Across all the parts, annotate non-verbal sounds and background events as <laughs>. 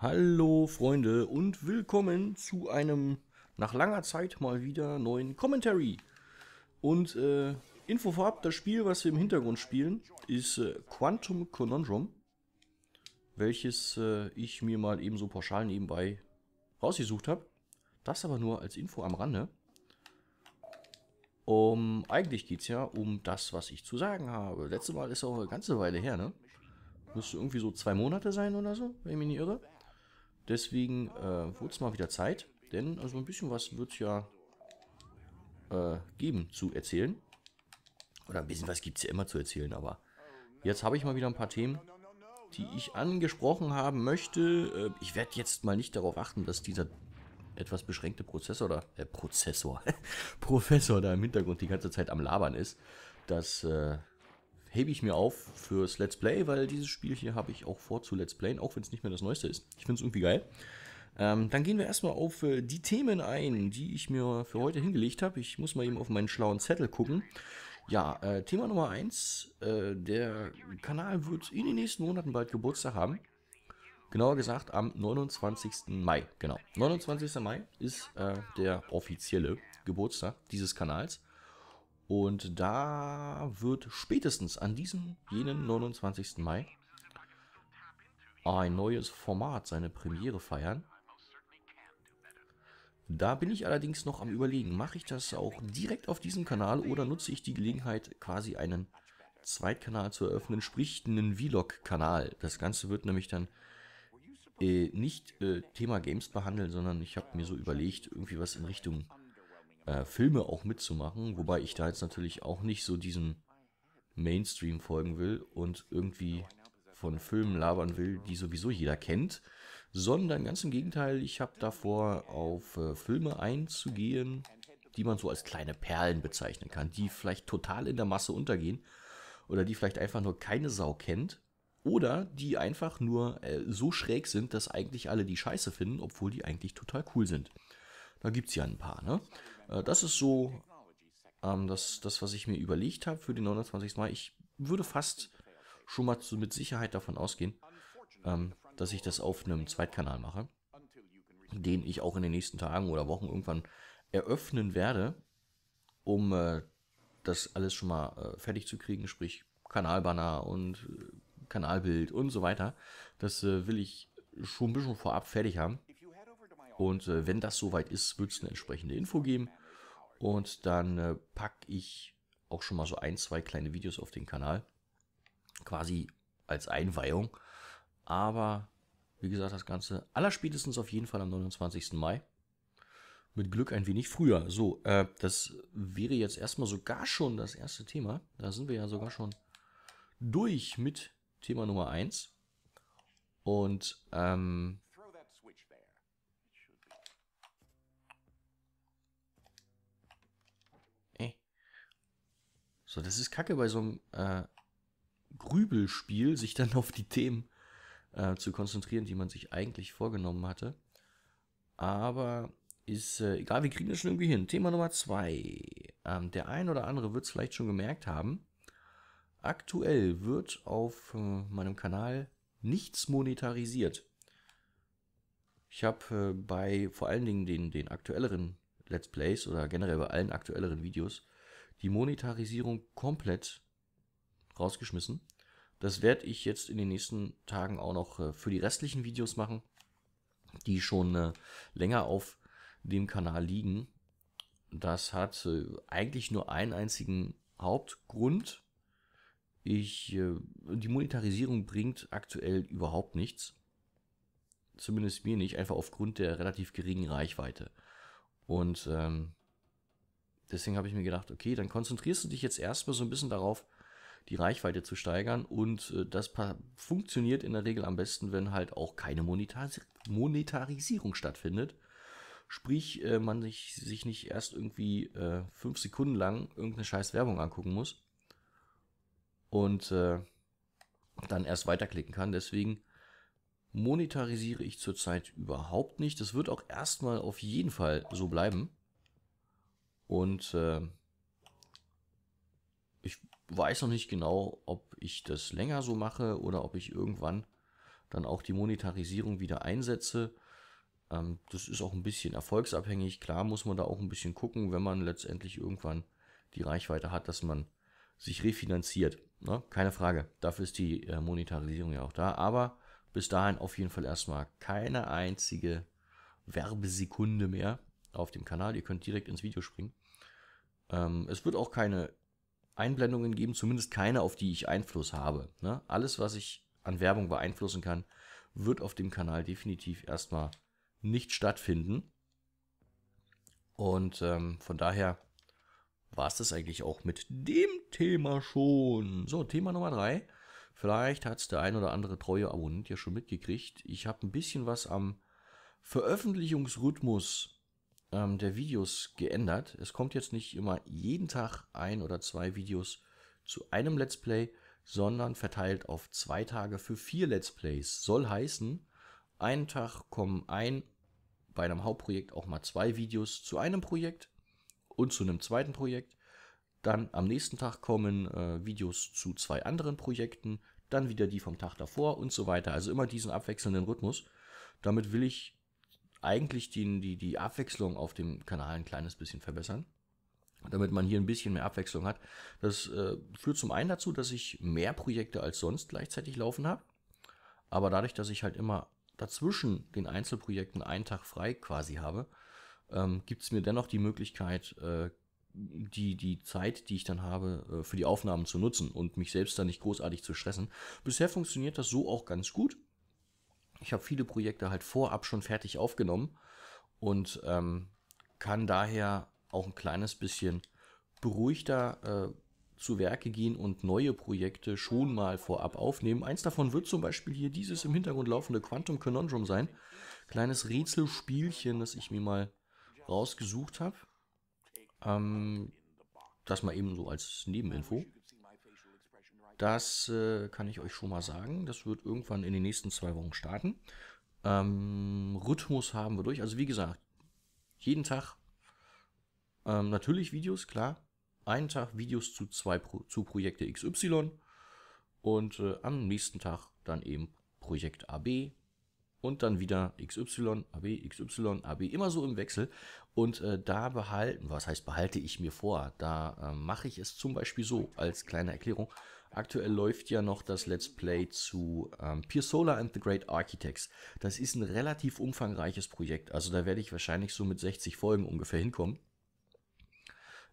Hallo Freunde und willkommen zu einem nach langer Zeit mal wieder neuen Commentary. Und äh, Info vorab, das Spiel, was wir im Hintergrund spielen, ist äh, Quantum Conundrum, welches äh, ich mir mal eben so pauschal nebenbei rausgesucht habe. Das aber nur als Info am Rande. Um, eigentlich geht es ja um das, was ich zu sagen habe. Letztes Mal ist auch eine ganze Weile her, ne? Müsste irgendwie so zwei Monate sein oder so, wenn ich mich nicht irre. Deswegen äh, wurde es mal wieder Zeit, denn also ein bisschen was wird es ja äh, geben zu erzählen. Oder ein bisschen was gibt es ja immer zu erzählen, aber jetzt habe ich mal wieder ein paar Themen, die ich angesprochen haben möchte. Äh, ich werde jetzt mal nicht darauf achten, dass dieser etwas beschränkte Prozessor da, äh, Prozessor, <laughs> Professor da im Hintergrund die ganze Zeit am Labern ist. Das äh, hebe ich mir auf fürs Let's Play, weil dieses Spiel hier habe ich auch vor zu Let's Playen, auch wenn es nicht mehr das Neueste ist. Ich finde es irgendwie geil. Ähm, dann gehen wir erstmal auf äh, die Themen ein, die ich mir für heute hingelegt habe. Ich muss mal eben auf meinen schlauen Zettel gucken. Ja, äh, Thema Nummer 1. Äh, der Kanal wird in den nächsten Monaten bald Geburtstag haben. Genauer gesagt am 29. Mai. Genau. 29. Mai ist äh, der offizielle Geburtstag dieses Kanals. Und da wird spätestens an diesem, jenen 29. Mai ein neues Format seine Premiere feiern. Da bin ich allerdings noch am überlegen, mache ich das auch direkt auf diesem Kanal oder nutze ich die Gelegenheit, quasi einen Zweitkanal zu eröffnen, sprich einen Vlog-Kanal. Das Ganze wird nämlich dann äh, nicht äh, Thema Games behandeln, sondern ich habe mir so überlegt, irgendwie was in Richtung äh, Filme auch mitzumachen, wobei ich da jetzt natürlich auch nicht so diesem Mainstream folgen will und irgendwie von Filmen labern will, die sowieso jeder kennt, sondern ganz im Gegenteil, ich habe davor, auf äh, Filme einzugehen, die man so als kleine Perlen bezeichnen kann, die vielleicht total in der Masse untergehen oder die vielleicht einfach nur keine Sau kennt oder die einfach nur äh, so schräg sind, dass eigentlich alle die scheiße finden, obwohl die eigentlich total cool sind. Da gibt es ja ein paar. Ne? Äh, das ist so ähm, das, das, was ich mir überlegt habe für den 29. Mai. Ich würde fast schon mal zu, mit Sicherheit davon ausgehen, ähm, dass ich das auf einem Zweitkanal mache, den ich auch in den nächsten Tagen oder Wochen irgendwann eröffnen werde, um äh, das alles schon mal äh, fertig zu kriegen, sprich Kanalbanner und äh, Kanalbild und so weiter. Das äh, will ich schon ein bisschen vorab fertig haben. Und äh, wenn das soweit ist, wird es eine entsprechende Info geben. Und dann äh, packe ich auch schon mal so ein, zwei kleine Videos auf den Kanal. Quasi als Einweihung. Aber wie gesagt, das Ganze allerspätestens auf jeden Fall am 29. Mai. Mit Glück ein wenig früher. So, äh, das wäre jetzt erstmal sogar schon das erste Thema. Da sind wir ja sogar schon durch mit Thema Nummer 1. Und ähm, So, das ist kacke bei so einem äh, Grübelspiel, sich dann auf die Themen äh, zu konzentrieren, die man sich eigentlich vorgenommen hatte. Aber ist äh, egal, wir kriegen das schon irgendwie hin. Thema Nummer zwei. Ähm, der ein oder andere wird es vielleicht schon gemerkt haben. Aktuell wird auf äh, meinem Kanal nichts monetarisiert. Ich habe äh, bei vor allen Dingen den, den aktuelleren Let's Plays oder generell bei allen aktuelleren Videos die Monetarisierung komplett rausgeschmissen. Das werde ich jetzt in den nächsten Tagen auch noch äh, für die restlichen Videos machen, die schon äh, länger auf dem Kanal liegen. Das hat äh, eigentlich nur einen einzigen Hauptgrund. Ich, die Monetarisierung bringt aktuell überhaupt nichts. Zumindest mir nicht, einfach aufgrund der relativ geringen Reichweite. Und ähm, Deswegen habe ich mir gedacht, okay, dann konzentrierst du dich jetzt erstmal so ein bisschen darauf, die Reichweite zu steigern. Und äh, das funktioniert in der Regel am besten, wenn halt auch keine Monetaris Monetarisierung stattfindet. Sprich, äh, man sich, sich nicht erst irgendwie äh, fünf Sekunden lang irgendeine scheiß Werbung angucken muss und äh, dann erst weiterklicken kann. Deswegen monetarisiere ich zurzeit überhaupt nicht. Das wird auch erstmal auf jeden Fall so bleiben. Und äh, ich weiß noch nicht genau, ob ich das länger so mache oder ob ich irgendwann dann auch die Monetarisierung wieder einsetze. Ähm, das ist auch ein bisschen erfolgsabhängig. Klar muss man da auch ein bisschen gucken, wenn man letztendlich irgendwann die Reichweite hat, dass man sich refinanziert. Ne? Keine Frage. Dafür ist die äh, Monetarisierung ja auch da. Aber bis dahin auf jeden Fall erstmal keine einzige Werbesekunde mehr auf dem Kanal. Ihr könnt direkt ins Video springen. Ähm, es wird auch keine Einblendungen geben, zumindest keine, auf die ich Einfluss habe. Ne? Alles, was ich an Werbung beeinflussen kann, wird auf dem Kanal definitiv erstmal nicht stattfinden. Und ähm, von daher war es das eigentlich auch mit dem Thema schon. So, Thema Nummer drei. Vielleicht hat es der ein oder andere treue Abonnent ja schon mitgekriegt. Ich habe ein bisschen was am Veröffentlichungsrhythmus ähm, der Videos geändert. Es kommt jetzt nicht immer jeden Tag ein oder zwei Videos zu einem Let's Play, sondern verteilt auf zwei Tage für vier Let's Plays. Soll heißen, einen Tag kommen ein, bei einem Hauptprojekt auch mal zwei Videos zu einem Projekt und zu einem zweiten Projekt. Dann am nächsten Tag kommen äh, Videos zu zwei anderen Projekten, dann wieder die vom Tag davor und so weiter. Also immer diesen abwechselnden Rhythmus. Damit will ich eigentlich die, die, die Abwechslung auf dem Kanal ein kleines bisschen verbessern damit man hier ein bisschen mehr Abwechslung hat. Das äh, führt zum einen dazu, dass ich mehr Projekte als sonst gleichzeitig laufen habe. Aber dadurch, dass ich halt immer dazwischen den Einzelprojekten einen Tag frei quasi habe, ähm, gibt es mir dennoch die Möglichkeit, äh, die, die Zeit, die ich dann habe, äh, für die Aufnahmen zu nutzen und mich selbst da nicht großartig zu stressen. Bisher funktioniert das so auch ganz gut. Ich habe viele Projekte halt vorab schon fertig aufgenommen und ähm, kann daher auch ein kleines bisschen beruhigter äh, zu Werke gehen und neue Projekte schon mal vorab aufnehmen. Eins davon wird zum Beispiel hier dieses im Hintergrund laufende Quantum Conundrum sein. Kleines Rätselspielchen, das ich mir mal rausgesucht habe. Ähm, das mal eben so als Nebeninfo. Das äh, kann ich euch schon mal sagen. Das wird irgendwann in den nächsten zwei Wochen starten. Ähm, Rhythmus haben wir durch. Also wie gesagt, jeden Tag ähm, natürlich Videos, klar. Einen Tag Videos zu zwei Pro zu Projekte XY und äh, am nächsten Tag dann eben Projekt AB und dann wieder XY, AB, XY, AB, immer so im Wechsel. Und äh, da behalten, was heißt behalte ich mir vor? Da äh, mache ich es zum Beispiel so als kleine Erklärung. Aktuell läuft ja noch das Let's Play zu ähm, Pier Solar and the Great Architects. Das ist ein relativ umfangreiches Projekt. Also da werde ich wahrscheinlich so mit 60 Folgen ungefähr hinkommen.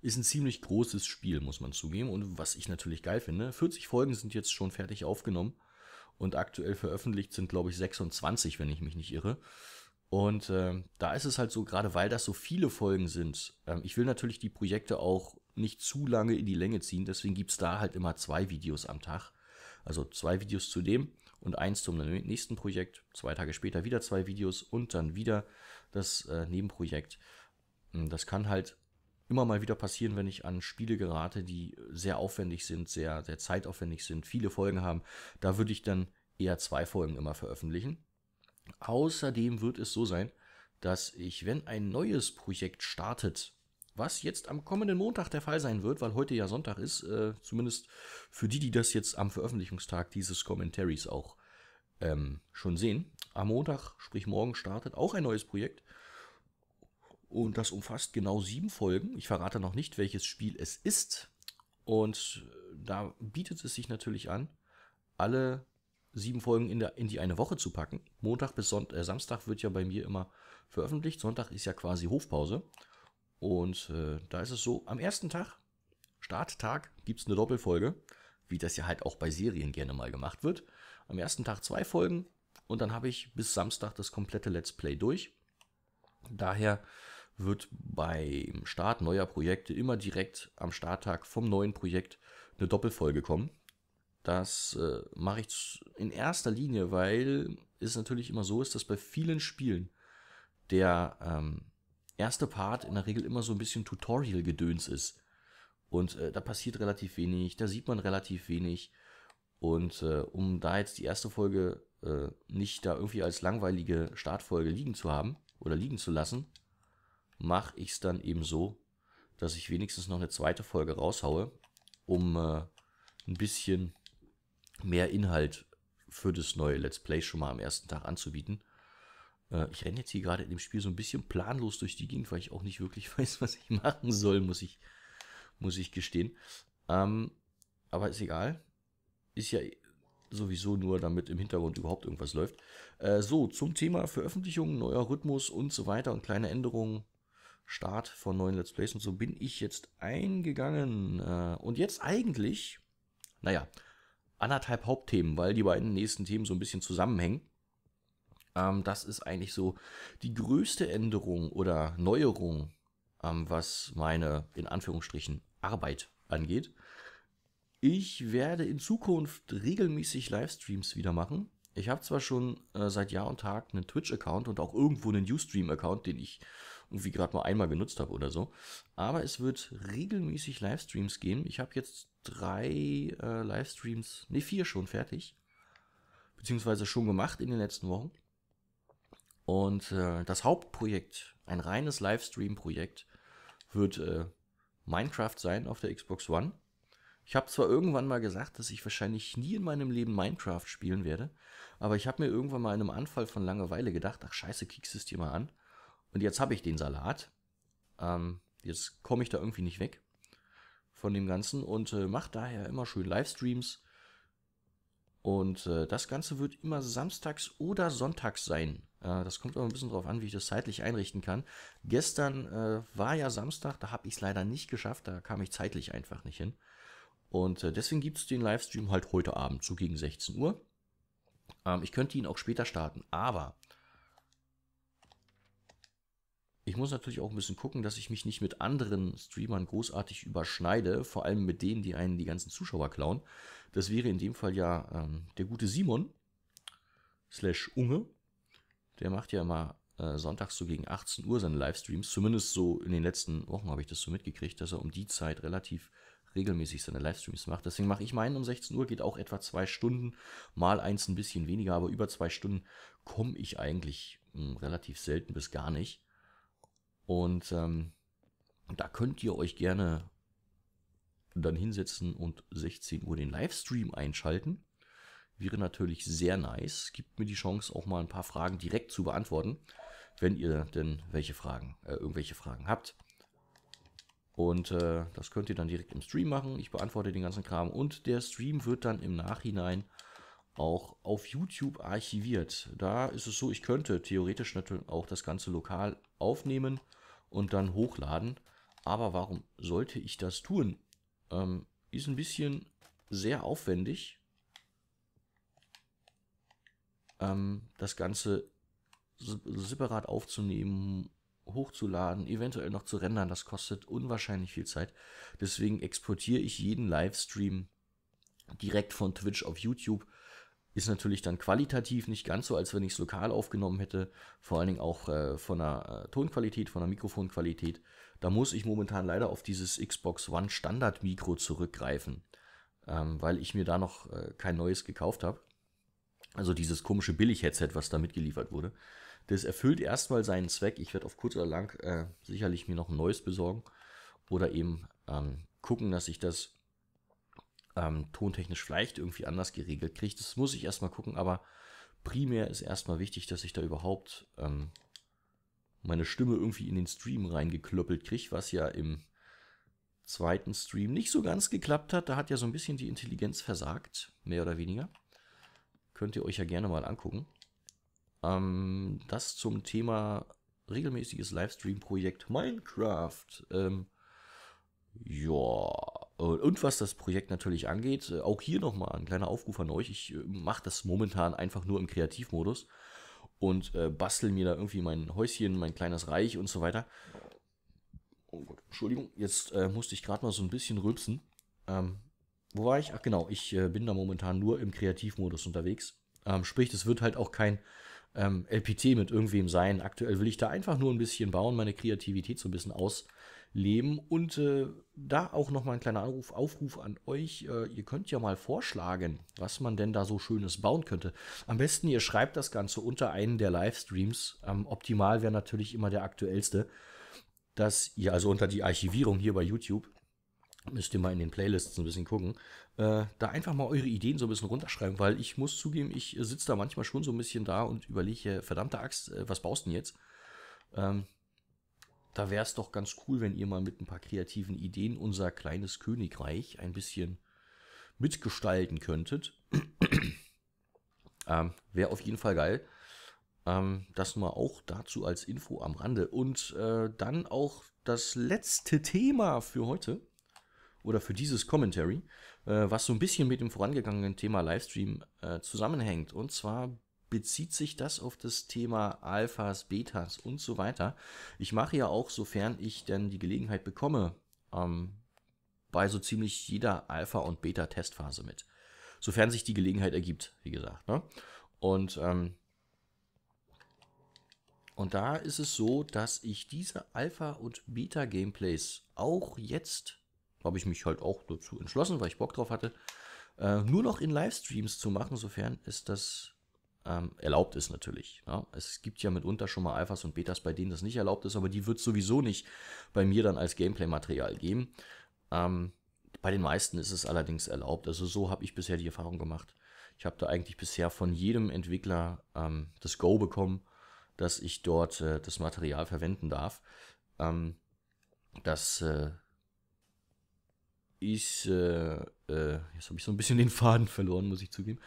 Ist ein ziemlich großes Spiel, muss man zugeben. Und was ich natürlich geil finde, 40 Folgen sind jetzt schon fertig aufgenommen. Und aktuell veröffentlicht sind, glaube ich, 26, wenn ich mich nicht irre. Und äh, da ist es halt so, gerade weil das so viele Folgen sind, äh, ich will natürlich die Projekte auch nicht zu lange in die Länge ziehen. Deswegen gibt es da halt immer zwei Videos am Tag. Also zwei Videos zu dem und eins zum nächsten Projekt. Zwei Tage später wieder zwei Videos und dann wieder das äh, Nebenprojekt. Hm, das kann halt immer mal wieder passieren, wenn ich an Spiele gerate, die sehr aufwendig sind, sehr, sehr zeitaufwendig sind, viele Folgen haben. Da würde ich dann eher zwei Folgen immer veröffentlichen. Außerdem wird es so sein, dass ich, wenn ein neues Projekt startet, was jetzt am kommenden Montag der Fall sein wird, weil heute ja Sonntag ist, äh, zumindest für die, die das jetzt am Veröffentlichungstag dieses Commentaries auch ähm, schon sehen. Am Montag, sprich morgen, startet auch ein neues Projekt. Und das umfasst genau sieben Folgen. Ich verrate noch nicht, welches Spiel es ist. Und äh, da bietet es sich natürlich an, alle sieben Folgen in, der, in die eine Woche zu packen. Montag bis Sonntag, äh, Samstag wird ja bei mir immer veröffentlicht. Sonntag ist ja quasi Hofpause. Und äh, da ist es so, am ersten Tag, Starttag, gibt es eine Doppelfolge, wie das ja halt auch bei Serien gerne mal gemacht wird. Am ersten Tag zwei Folgen und dann habe ich bis Samstag das komplette Let's Play durch. Daher wird beim Start neuer Projekte immer direkt am Starttag vom neuen Projekt eine Doppelfolge kommen. Das äh, mache ich in erster Linie, weil es natürlich immer so ist, dass bei vielen Spielen der ähm, erste Part in der Regel immer so ein bisschen Tutorial-Gedöns ist. Und äh, da passiert relativ wenig, da sieht man relativ wenig. Und äh, um da jetzt die erste Folge äh, nicht da irgendwie als langweilige Startfolge liegen zu haben oder liegen zu lassen, mache ich es dann eben so, dass ich wenigstens noch eine zweite Folge raushaue, um äh, ein bisschen mehr Inhalt für das neue Let's Play schon mal am ersten Tag anzubieten. Äh, ich renne jetzt hier gerade in dem Spiel so ein bisschen planlos durch die Gegend, weil ich auch nicht wirklich <laughs> weiß, was ich machen soll, muss ich, muss ich gestehen. Ähm, aber ist egal. Ist ja sowieso nur, damit im Hintergrund überhaupt irgendwas läuft. Äh, so, zum Thema Veröffentlichung, neuer Rhythmus und so weiter und kleine Änderungen, Start von neuen Let's Plays und so bin ich jetzt eingegangen. Äh, und jetzt eigentlich, naja, anderthalb Hauptthemen, weil die beiden nächsten Themen so ein bisschen zusammenhängen. Ähm, das ist eigentlich so die größte Änderung oder Neuerung, ähm, was meine in Anführungsstrichen Arbeit angeht. Ich werde in Zukunft regelmäßig Livestreams wieder machen. Ich habe zwar schon äh, seit Jahr und Tag einen Twitch-Account und auch irgendwo einen Ustream-Account, den ich irgendwie gerade mal einmal genutzt habe oder so, aber es wird regelmäßig Livestreams geben. Ich habe jetzt drei äh, Livestreams, nee, vier schon fertig, beziehungsweise schon gemacht in den letzten Wochen. Und äh, das Hauptprojekt, ein reines Livestream-Projekt, wird äh, Minecraft sein auf der Xbox One. Ich habe zwar irgendwann mal gesagt, dass ich wahrscheinlich nie in meinem Leben Minecraft spielen werde, aber ich habe mir irgendwann mal in einem Anfall von Langeweile gedacht, ach scheiße, kickst es dir mal an. Und jetzt habe ich den Salat. Ähm, jetzt komme ich da irgendwie nicht weg von dem Ganzen und äh, mache daher immer schön Livestreams und äh, das Ganze wird immer samstags oder sonntags sein. Äh, das kommt aber ein bisschen darauf an, wie ich das zeitlich einrichten kann. Gestern äh, war ja Samstag, da habe ich es leider nicht geschafft, da kam ich zeitlich einfach nicht hin. Und äh, deswegen gibt es den Livestream halt heute Abend, so gegen 16 Uhr. Ähm, ich könnte ihn auch später starten, aber ich muss natürlich auch ein bisschen gucken, dass ich mich nicht mit anderen Streamern großartig überschneide, vor allem mit denen, die einen die ganzen Zuschauer klauen. Das wäre in dem Fall ja ähm, der gute Simon slash Unge. Der macht ja immer äh, sonntags so gegen 18 Uhr seine Livestreams. Zumindest so in den letzten Wochen habe ich das so mitgekriegt, dass er um die Zeit relativ regelmäßig seine Livestreams macht. Deswegen mache ich meinen um 16 Uhr, geht auch etwa zwei Stunden, mal eins ein bisschen weniger, aber über zwei Stunden komme ich eigentlich mh, hm, relativ selten bis gar nicht. Und ähm, da könnt ihr euch gerne dann hinsetzen und 16 Uhr den Livestream einschalten. Wäre natürlich sehr nice. Gibt mir die Chance, auch mal ein paar Fragen direkt zu beantworten, wenn ihr denn welche Fragen, äh, irgendwelche Fragen habt. Und äh, das könnt ihr dann direkt im Stream machen. Ich beantworte den ganzen Kram und der Stream wird dann im Nachhinein auch auf YouTube archiviert. Da ist es so, ich könnte theoretisch natürlich auch das Ganze lokal aufnehmen und dann hochladen. Aber warum sollte ich das tun? Ähm, ist ein bisschen sehr aufwendig. Ähm, das Ganze separat aufzunehmen, hochzuladen, eventuell noch zu rendern, das kostet unwahrscheinlich viel Zeit. Deswegen exportiere ich jeden Livestream direkt von Twitch auf YouTube ist natürlich dann qualitativ nicht ganz so, als wenn ich es lokal aufgenommen hätte. Vor allen Dingen auch äh, von der äh, Tonqualität, von der Mikrofonqualität. Da muss ich momentan leider auf dieses Xbox One Standard Mikro zurückgreifen, ähm, weil ich mir da noch äh, kein neues gekauft habe. Also dieses komische Billig-Headset, was da mitgeliefert wurde. Das erfüllt erstmal seinen Zweck. Ich werde auf kurz oder lang äh, sicherlich mir noch ein neues besorgen oder eben ähm, gucken, dass ich das ähm, tontechnisch vielleicht irgendwie anders geregelt kriege. Das muss ich erstmal gucken, aber primär ist erstmal wichtig, dass ich da überhaupt ähm, meine Stimme irgendwie in den Stream reingeklöppelt kriege, was ja im zweiten Stream nicht so ganz geklappt hat. Da hat ja so ein bisschen die Intelligenz versagt, mehr oder weniger. Könnt ihr euch ja gerne mal angucken. Ähm, das zum Thema regelmäßiges Livestream-Projekt Minecraft. Ähm, ja, äh, und was das Projekt natürlich angeht, äh, auch hier nochmal ein kleiner Aufruf an euch. Ich äh, mache das momentan einfach nur im Kreativmodus und äh, bastel mir da irgendwie mein Häuschen, mein kleines Reich und so weiter. Oh Gott, Entschuldigung, jetzt äh, musste ich gerade mal so ein bisschen rülpsen. Ähm, wo war ich? Ach genau, ich äh, bin da momentan nur im Kreativmodus unterwegs. Ähm, sprich, es wird halt auch kein ähm, LPT mit irgendwem sein. Aktuell will ich da einfach nur ein bisschen bauen, meine Kreativität so ein bisschen ausleben leben. Und äh, da auch nochmal ein kleiner Anruf, Aufruf an euch. Äh, ihr könnt ja mal vorschlagen, was man denn da so Schönes bauen könnte. Am besten, ihr schreibt das Ganze unter einen der Livestreams. Ähm, optimal wäre natürlich immer der aktuellste. Dass ihr also unter die Archivierung hier bei YouTube, müsst ihr mal in den Playlists ein bisschen gucken, äh, da einfach mal eure Ideen so ein bisschen runterschreiben, weil ich muss zugeben, ich sitze da manchmal schon so ein bisschen da und überlege, verdammte Axt, äh, was baust du denn jetzt? Ähm, da wäre es doch ganz cool, wenn ihr mal mit ein paar kreativen Ideen unser kleines Königreich ein bisschen mitgestalten könntet. <clears throat> ähm, wäre auf jeden Fall geil. Ähm, das mal auch dazu als Info am Rande. Und äh, dann auch das letzte Thema für heute oder für dieses Commentary, äh, was so ein bisschen mit dem vorangegangenen Thema Livestream äh, zusammenhängt. Und zwar bezieht sich das auf das Thema Alphas, Betas und so weiter. Ich mache ja auch, sofern ich denn die Gelegenheit bekomme, ähm, bei so ziemlich jeder Alpha- und Beta-Testphase mit. Sofern sich die Gelegenheit ergibt, wie gesagt. Ne? Und, ähm, und da ist es so, dass ich diese Alpha- und Beta-Gameplays auch jetzt, habe ich mich halt auch dazu entschlossen, weil ich Bock drauf hatte, äh, nur noch in Livestreams zu machen, sofern es das ähm, erlaubt ist natürlich. Ja. Es gibt ja mitunter schon mal Alphas und Betas, bei denen das nicht erlaubt ist, aber die wird es sowieso nicht bei mir dann als Gameplay-Material geben. Ähm, bei den meisten ist es allerdings erlaubt. Also so habe ich bisher die Erfahrung gemacht. Ich habe da eigentlich bisher von jedem Entwickler ähm, das Go bekommen, dass ich dort äh, das Material verwenden darf. Ähm, das äh, ist, äh, äh jetzt habe ich so ein bisschen den Faden verloren, muss ich zugeben.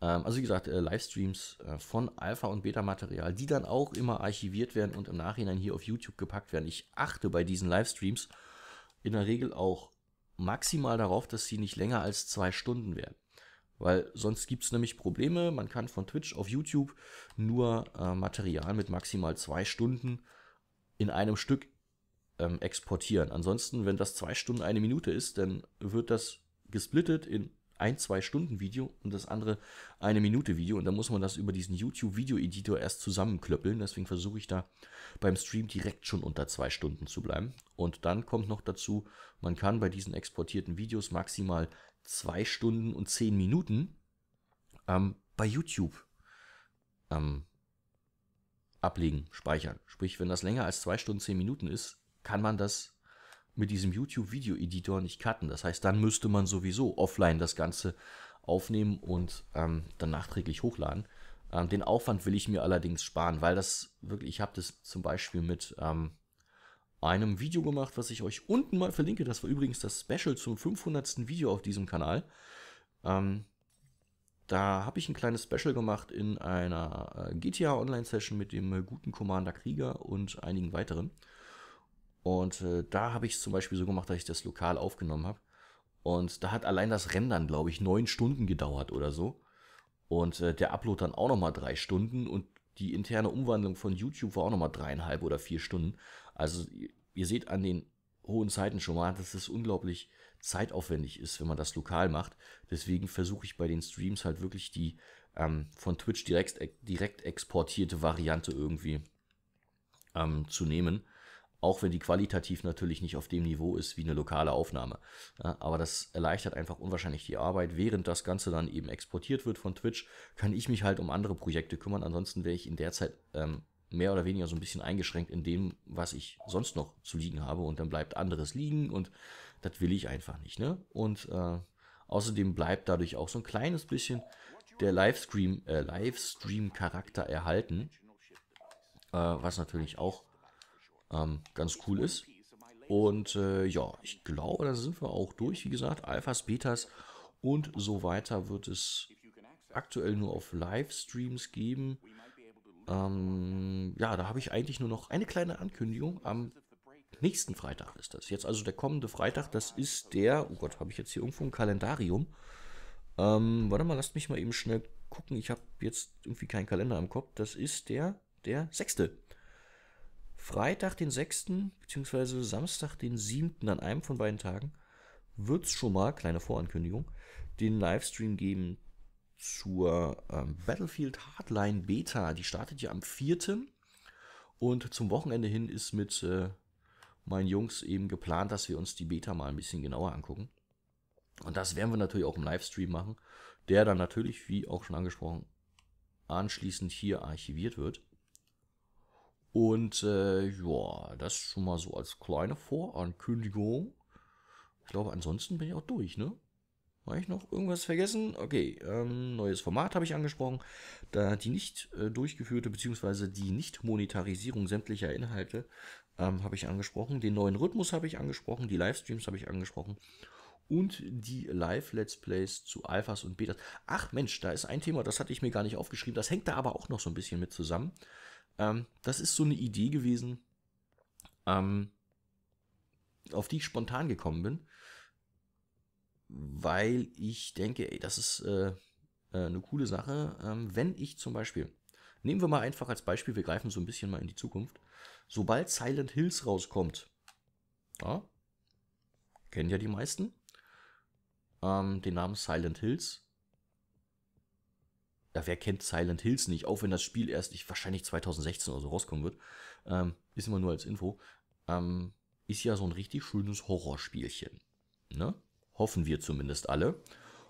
Ähm, also wie gesagt, äh, Livestreams äh, von Alpha- und Beta-Material, die dann auch immer archiviert werden und im Nachhinein hier auf YouTube gepackt werden. Ich achte bei diesen Livestreams in der Regel auch maximal darauf, dass sie nicht länger als zwei Stunden werden. Weil sonst gibt es nämlich Probleme. Man kann von Twitch auf YouTube nur äh, Material mit maximal zwei Stunden in einem Stück ähm, exportieren. Ansonsten, wenn das zwei Stunden eine Minute ist, dann wird das gesplittet in ein, zwei Stunden Video und das andere eine Minute Video. Und dann muss man das über diesen YouTube-Video-Editor erst zusammenklöppeln. Deswegen versuche ich da beim Stream direkt schon unter zwei Stunden zu bleiben. Und dann kommt noch dazu, man kann bei diesen exportierten Videos maximal zwei Stunden und zehn Minuten ähm, bei YouTube ähm, ablegen, speichern. Sprich, wenn das länger als zwei Stunden, zehn Minuten ist, kann man das mit diesem YouTube-Video-Editor nicht cutten. Das heißt, dann müsste man sowieso offline das Ganze aufnehmen und ähm, dann nachträglich hochladen. Ähm, den Aufwand will ich mir allerdings sparen, weil das wirklich, ich habe das zum Beispiel mit ähm, einem Video gemacht, was ich euch unten mal verlinke. Das war übrigens das Special zum 500. Video auf diesem Kanal. Ähm, da habe ich ein kleines Special gemacht in einer äh, GTA Online Session mit dem äh, guten Commander Krieger und einigen weiteren. Und äh, da habe ich es zum Beispiel so gemacht, dass ich das lokal aufgenommen habe. Und da hat allein das Rendern, glaube ich, neun Stunden gedauert oder so. Und äh, der Upload dann auch nochmal drei Stunden und die interne Umwandlung von YouTube war auch nochmal dreieinhalb oder vier Stunden. Also ihr, ihr seht an den hohen Zeiten schon mal, dass es unglaublich zeitaufwendig ist, wenn man das lokal macht. Deswegen versuche ich bei den Streams halt wirklich die ähm, von Twitch direkt, direkt exportierte Variante irgendwie ähm, zu nehmen auch wenn die qualitativ natürlich nicht auf dem Niveau ist wie eine lokale Aufnahme. Ja, aber das erleichtert einfach unwahrscheinlich die Arbeit. Während das Ganze dann eben exportiert wird von Twitch, kann ich mich halt um andere Projekte kümmern. Ansonsten wäre ich in der Zeit ähm, mehr oder weniger so ein bisschen eingeschränkt in dem, was ich sonst noch zu liegen habe. Und dann bleibt anderes liegen und das will ich einfach nicht. Ne? Und äh, außerdem bleibt dadurch auch so ein kleines bisschen der äh, Livestream-Charakter äh, Livestream erhalten. Äh, was natürlich auch ähm, ganz cool ist. Und äh, ja, ich glaube, da sind wir auch durch. Wie gesagt, Alphas, Betas und so weiter wird es aktuell nur auf Livestreams geben. Ähm, ja, da habe ich eigentlich nur noch eine kleine Ankündigung. Am nächsten Freitag ist das. Jetzt also der kommende Freitag, das ist der, oh Gott, habe ich jetzt hier irgendwo ein Kalendarium. Ähm, warte mal, lasst mich mal eben schnell gucken. Ich habe jetzt irgendwie keinen Kalender im Kopf. Das ist der, der sechste. Freitag, den 6. bzw. Samstag, den 7. an einem von beiden Tagen wird es schon mal, kleine Vorankündigung, den Livestream geben zur ähm, Battlefield Hardline Beta. Die startet ja am 4. Und zum Wochenende hin ist mit äh, meinen Jungs eben geplant, dass wir uns die Beta mal ein bisschen genauer angucken. Und das werden wir natürlich auch im Livestream machen, der dann natürlich, wie auch schon angesprochen, anschließend hier archiviert wird. Und äh, ja, das schon mal so als kleine Vorankündigung. Ich glaube, ansonsten bin ich auch durch, ne? War ich noch irgendwas vergessen? Okay, ähm, neues Format habe ich angesprochen. Da die nicht äh, durchgeführte bzw. die Nicht-Monetarisierung sämtlicher Inhalte ähm, habe ich angesprochen. Den neuen Rhythmus habe ich angesprochen. Die Livestreams habe ich angesprochen. Und die Live-Let's Plays zu Alphas und Betas. Ach Mensch, da ist ein Thema, das hatte ich mir gar nicht aufgeschrieben. Das hängt da aber auch noch so ein bisschen mit zusammen. Ähm, das ist so eine Idee gewesen, ähm, auf die ich spontan gekommen bin, weil ich denke, ey, das ist äh, äh, eine coole Sache, ähm, wenn ich zum Beispiel, nehmen wir mal einfach als Beispiel, wir greifen so ein bisschen mal in die Zukunft, sobald Silent Hills rauskommt, ja, kennen ja die meisten, ähm, den Namen Silent Hills, ja, wer kennt Silent Hills nicht? Auch wenn das Spiel erst ich, wahrscheinlich 2016 oder so rauskommen wird. Ähm, ist immer nur als Info. Ähm, ist ja so ein richtig schönes Horrorspielchen. Ne? Hoffen wir zumindest alle.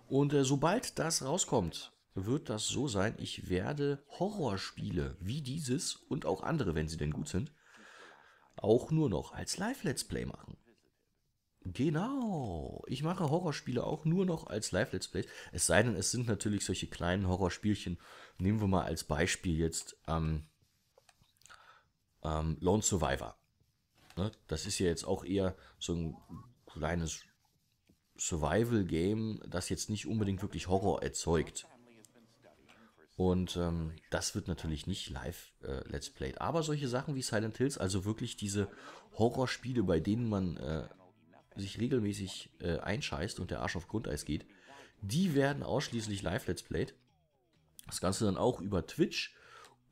Und äh, sobald das rauskommt, wird das so sein, ich werde Horrorspiele wie dieses und auch andere, wenn sie denn gut sind, auch nur noch als Live-Let's Play machen. Genau. Ich mache Horrorspiele auch nur noch als Live-Let's Play. Es sei denn, es sind natürlich solche kleinen Horrorspielchen. Nehmen wir mal als Beispiel jetzt ähm, ähm, Lone Survivor. Ne? Das ist ja jetzt auch eher so ein kleines Survival-Game, das jetzt nicht unbedingt wirklich Horror erzeugt. Und ähm, das wird natürlich nicht live äh, Let's Played. Aber solche Sachen wie Silent Hills, also wirklich diese Horrorspiele, bei denen man äh, sich regelmäßig äh, einscheißt und der Arsch auf Grundeis geht, die werden ausschließlich live Let's Played. Das Ganze dann auch über Twitch.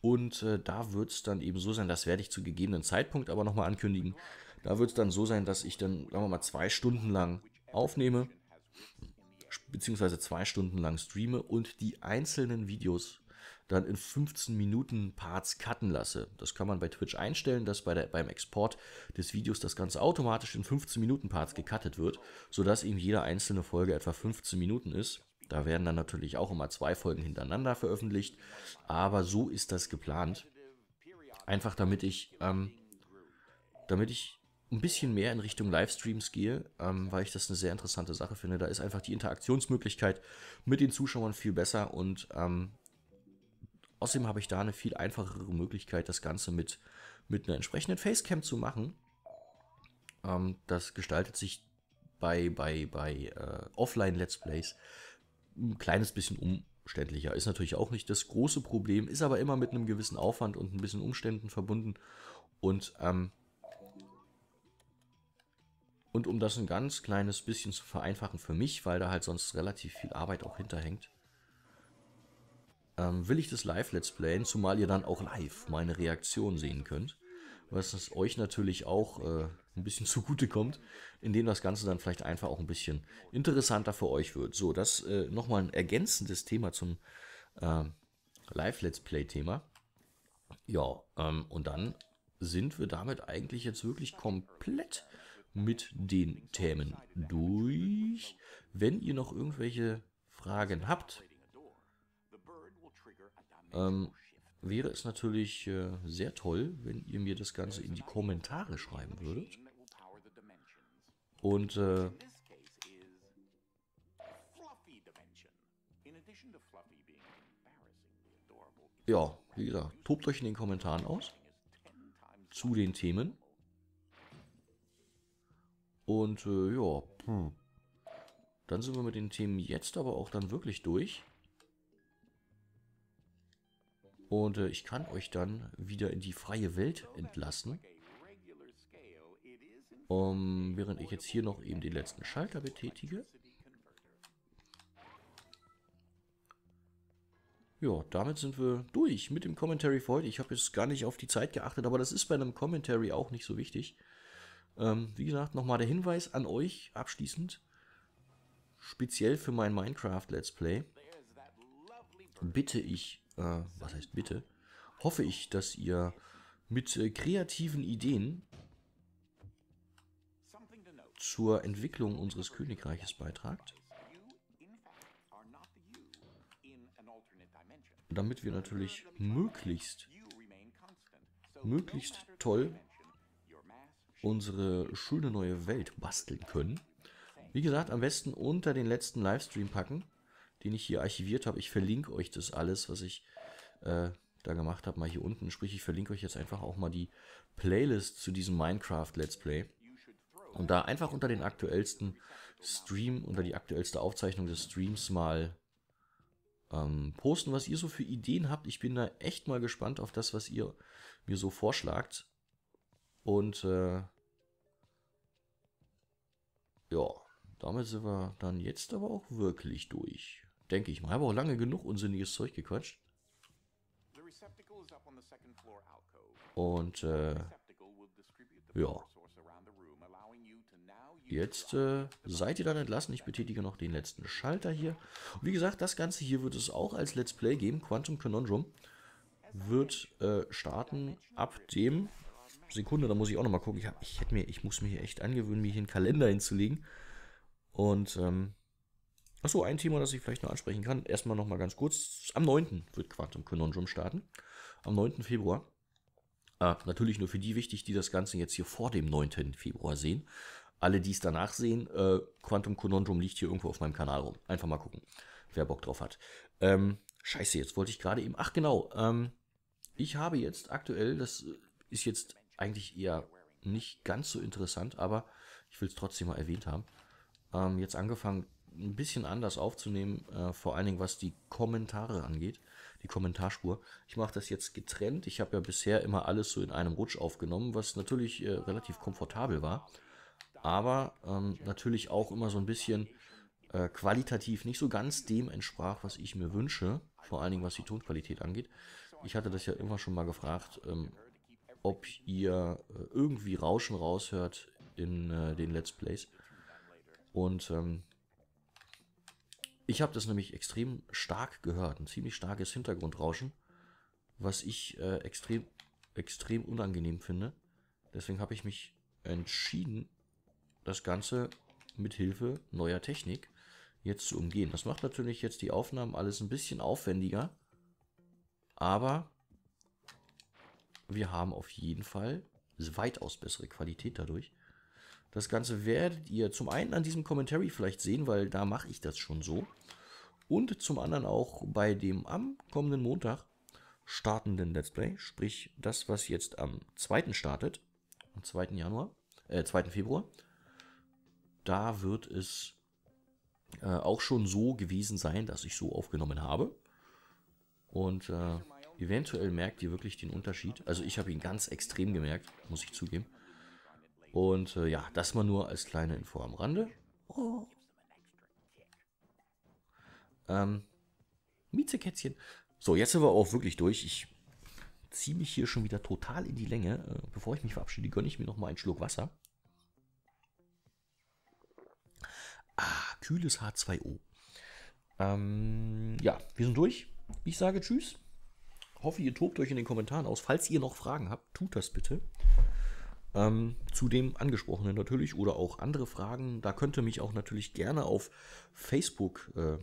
Und äh, da wird es dann eben so sein, das werde ich zu gegebenen Zeitpunkt aber nochmal ankündigen. Da wird es dann so sein, dass ich dann, sagen wir mal, zwei Stunden lang aufnehme, beziehungsweise zwei Stunden lang streame und die einzelnen Videos dann in 15 Minuten Parts cutten lasse. Das kann man bei Twitch einstellen, dass bei der, beim Export des Videos das Ganze automatisch in 15 Minuten Parts gecuttet wird, sodass eben jede einzelne Folge etwa 15 Minuten ist. Da werden dann natürlich auch immer zwei Folgen hintereinander veröffentlicht, aber so ist das geplant. Einfach damit ich, ähm, damit ich ein bisschen mehr in Richtung Livestreams gehe, ähm, weil ich das eine sehr interessante Sache finde. Da ist einfach die Interaktionsmöglichkeit mit den Zuschauern viel besser und ähm, Außerdem habe ich da eine viel einfachere Möglichkeit, das Ganze mit, mit einer entsprechenden Facecam zu machen. Ähm, das gestaltet sich bei, bei, bei äh, Offline-Let's Plays ein kleines bisschen umständlicher. Ist natürlich auch nicht das große Problem, ist aber immer mit einem gewissen Aufwand und ein bisschen Umständen verbunden. Und, ähm, und um das ein ganz kleines bisschen zu vereinfachen für mich, weil da halt sonst relativ viel Arbeit auch hinterhängt, ähm, will ich das live Let's Playen, zumal ihr dann auch live meine Reaktion sehen könnt. Was es euch natürlich auch äh, ein bisschen <laughs> zugute kommt, indem das Ganze dann vielleicht einfach auch ein bisschen interessanter für euch wird. So, das äh, nochmal ein ergänzendes Thema zum äh, Live-Let's Play-Thema. Ja, ähm, und dann sind wir damit eigentlich jetzt wirklich komplett mit den Themen durch. Wenn ihr noch irgendwelche Fragen habt, ähm, wäre es natürlich äh, sehr toll, wenn ihr mir das Ganze in die Kommentare schreiben würdet. Und äh, ja, wie gesagt, tobt euch in den Kommentaren aus zu den Themen. Und äh, ja, hm. dann sind wir mit den Themen jetzt aber auch dann wirklich durch. Und äh, ich kann euch dann wieder in die freie Welt entlassen. Um, während ich jetzt hier noch eben den letzten Schalter betätige. Ja, damit sind wir durch mit dem Commentary für heute. Ich habe jetzt gar nicht auf die Zeit geachtet, aber das ist bei einem Commentary auch nicht so wichtig. Ähm, wie gesagt, nochmal der Hinweis an euch abschließend, speziell für mein Minecraft Let's Play, bitte ich äh, was heißt bitte, hoffe ich, dass ihr mit äh, kreativen Ideen zur Entwicklung unseres Königreiches beitragt. Damit wir natürlich möglichst, möglichst toll unsere schöne neue Welt basteln können. Wie gesagt, am besten unter den letzten Livestream packen den ich hier archiviert habe. Ich verlinke euch das alles, was ich äh, da gemacht habe, mal hier unten. Sprich, ich verlinke euch jetzt einfach auch mal die Playlist zu diesem Minecraft Let's Play. Und da einfach unter den aktuellsten Stream, unter die aktuellste Aufzeichnung des Streams mal ähm, posten, was ihr so für Ideen habt. Ich bin da echt mal gespannt auf das, was ihr mir so vorschlagt. Und äh, ja, damit sind wir dann jetzt aber auch wirklich durch. Denke ich mal. Ich habe auch lange genug unsinniges Zeug gequatscht. Und, äh, ja. Jetzt äh, seid ihr dann entlassen. Ich betätige noch den letzten Schalter hier. Und wie gesagt, das Ganze hier wird es auch als Let's Play geben. Quantum Conundrum wird äh, starten ab dem... Sekunde, da muss ich auch nochmal gucken. Ich, hab, ich, hätte mir, ich muss mir hier echt angewöhnen, mir hier einen Kalender hinzulegen. Und, ähm, Achso, ein Thema, das ich vielleicht noch ansprechen kann. Erstmal nochmal ganz kurz. Am 9. wird Quantum Conundrum starten. Am 9. Februar. Äh, natürlich nur für die wichtig, die das Ganze jetzt hier vor dem 9. Februar sehen. Alle, die es danach sehen, äh, Quantum Conundrum liegt hier irgendwo auf meinem Kanal rum. Einfach mal gucken, wer Bock drauf hat. Ähm, scheiße, jetzt wollte ich gerade eben. Ach genau, ähm, ich habe jetzt aktuell, das äh, ist jetzt eigentlich eher nicht ganz so interessant, aber ich will es trotzdem mal erwähnt haben. Ähm, jetzt angefangen, ein bisschen anders aufzunehmen, äh, vor allen Dingen was die Kommentare angeht, die Kommentarspur. Ich mache das jetzt getrennt. Ich habe ja bisher immer alles so in einem Rutsch aufgenommen, was natürlich äh, relativ komfortabel war, aber ähm, natürlich auch immer so ein bisschen äh, qualitativ nicht so ganz dem entsprach, was ich mir wünsche, vor allen Dingen was die Tonqualität angeht. Ich hatte das ja immer schon mal gefragt, ähm, ob ihr äh, irgendwie Rauschen raushört in äh, den Let's Plays. Und ähm, ich habe das nämlich extrem stark gehört, ein ziemlich starkes Hintergrundrauschen, was ich äh, extrem, extrem unangenehm finde. Deswegen habe ich mich entschieden, das Ganze mit Hilfe neuer Technik jetzt zu umgehen. Das macht natürlich jetzt die Aufnahmen alles ein bisschen aufwendiger, aber wir haben auf jeden Fall weitaus bessere Qualität dadurch. Das Ganze werdet ihr zum einen an diesem Commentary vielleicht sehen, weil da mache ich das schon so. Und zum anderen auch bei dem am kommenden Montag startenden Let's Play, sprich das, was jetzt am 2. startet, am 2. Januar, äh, 2. Februar. Da wird es äh, auch schon so gewesen sein, dass ich so aufgenommen habe. Und äh, eventuell merkt ihr wirklich den Unterschied. Also ich habe ihn ganz extrem gemerkt, muss ich zugeben. Und äh, ja, das mal nur als kleine Info am Rande. Ähm, Miezekätzchen. So, jetzt sind wir auch wirklich durch. Ich ziehe mich hier schon wieder total in die Länge. Äh, bevor ich mich verabschiede, gönne ich mir noch mal einen Schluck Wasser. Ah, kühles H2O. Ähm, ja, wir sind durch. Ich sage Tschüss. Hoffe, ihr tobt euch in den Kommentaren aus. Falls ihr noch Fragen habt, tut das bitte ähm, zu dem angesprochenen natürlich oder auch andere Fragen. Da könnt ihr mich auch natürlich gerne auf Facebook äh,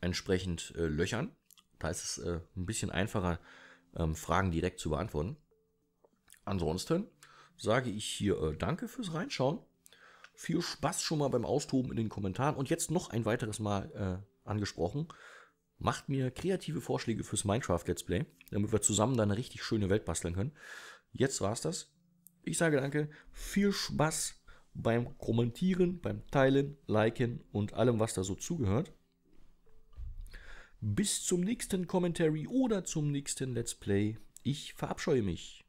entsprechend äh, löchern. Da ist es äh, ein bisschen einfacher, ähm, Fragen direkt zu beantworten. Ansonsten sage ich hier äh, Danke fürs Reinschauen. Viel Spaß schon mal beim Austoben in den Kommentaren. Und jetzt noch ein weiteres Mal äh, angesprochen. Macht mir kreative Vorschläge fürs Minecraft Let's Play, damit wir zusammen dann eine richtig schöne Welt basteln können. Jetzt war's das. Ich sage danke, viel Spaß beim Kommentieren, beim Teilen, Liken und allem, was da so zugehört. Bis zum nächsten Commentary oder zum nächsten Let's Play. Ich verabscheue mich.